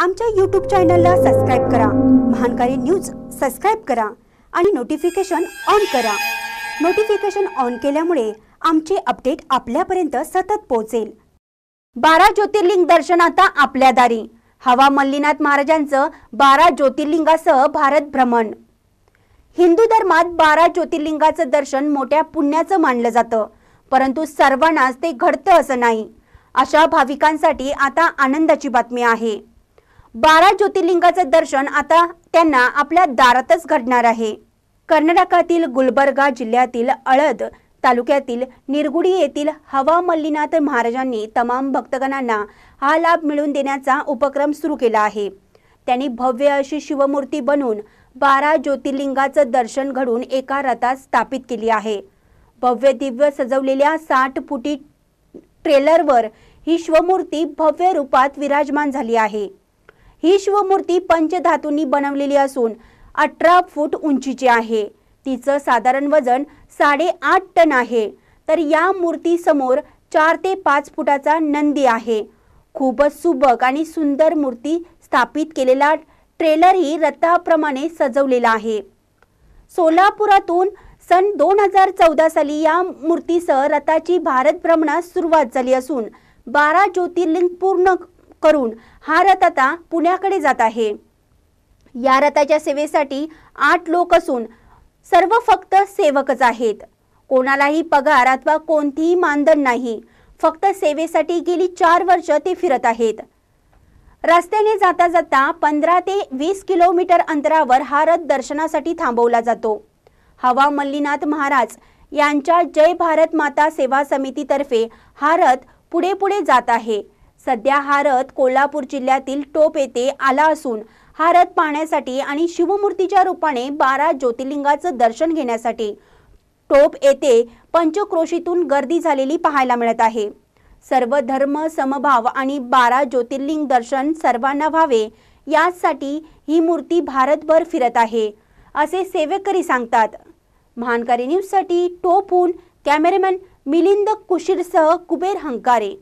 आमच्या यूट्यूब चॅनलला सबस्क्राईब करा महानकारी न्यूज सबस्क्राईब करा आणि नोटिफिकेशन ऑन करा नोटिफिकेशन ऑन केल्यामुळे आमचे अपडेट आपल्यापर्यंत सतत पोहोचेल बारा ज्योतिर्लिंग दर्शन आता आपल्या दारी हवा मल्लीनाथ महाराजांचं बारा ज्योतिर्लिंगासह भारत भ्रमण हिंदू धर्मात बारा ज्योतिर्लिंगाचं दर्शन मोठ्या पुण्याचं मानलं जातं परंतु सर्वांनाच ते घडतं असं नाही अशा भाविकांसाठी आता आनंदाची बातमी आहे बारा ज्योतिर्लिंगाचं दर्शन आता त्यांना आपल्या दारातच घडणार आहे कर्नाटकातील गुलबर्गा जिल्ह्यातील अळद तालुक्यातील निरगुडी येथील हवा मल्लीनाथ महाराजांनी तमाम भक्तगणांना हा लाभ मिळवून देण्याचा उपक्रम सुरू केला आहे त्यांनी भव्य अशी शिवमूर्ती बनवून बारा ज्योतिर्लिंगाचं दर्शन घडून एका रथात स्थापित केली आहे भव्य दिव्य सजवलेल्या साठ फुटी ट्रेलरवर ही शिवमूर्ती भव्य रूपात विराजमान झाली आहे ही शिवमूर्ती पंचधातूंनी बनवलेली असून अठरा फूट उंचीची आहे तिचं साधारण वजन साडेआठ टन आहे तर या मूर्तीसमोर चार ते पाच फुटाचा नंदी आहे खूपच सुबक आणि सुंदर मूर्ती स्थापित केलेला ट्रेलरही रथाप्रमाणे सजवलेला आहे सोलापुरातून सन दोन हजार चौदा साली या मूर्तीसह रथाची भारत भ्रमणास सुरुवात झाली असून बारा ज्योतिर्लिंग पूर्ण करून हा रथ आता पुण्याकडे जात आहे या रथाच्या सेवेसाठी आठ लोक असून सर्व फक्त सेवकच आहेत कोणालाही पगार अथवा कोणतीही मानधन नाही फक्त सेवेसाठी गेली चार वर्ष ते फिरत आहेत रस्त्याने जाता जाता पंधरा ते वीस किलोमीटर अंतरावर हा रथ दर्शनासाठी थांबवला जातो हवा मल्लीनाथ महाराज यांच्या जय भारत माता सेवा समितीतर्फे हा रथ पुढे पुढे जात आहे सध्या हा रथ कोल्हापूर जिल्ह्यातील टोप येथे आला असून हा रथ पाहण्यासाठी आणि शिवमूर्तीच्या रूपाने बारा ज्योतिर्लिंगाचं दर्शन घेण्यासाठी टोप येथे पंचक्रोशीतून गर्दी झालेली पाहायला मिळत आहे सर्व धर्म समभाव आणि बारा ज्योतिर्लिंग दर्शन सर्वांना व्हावे यासाठी ही मूर्ती भारतभर फिरत आहे असे सेवेकरी सांगतात महानकारी न्यूजसाठी टोपहून कॅमेरामॅन मिलिंद कुशीरसह कुबेर हंकारे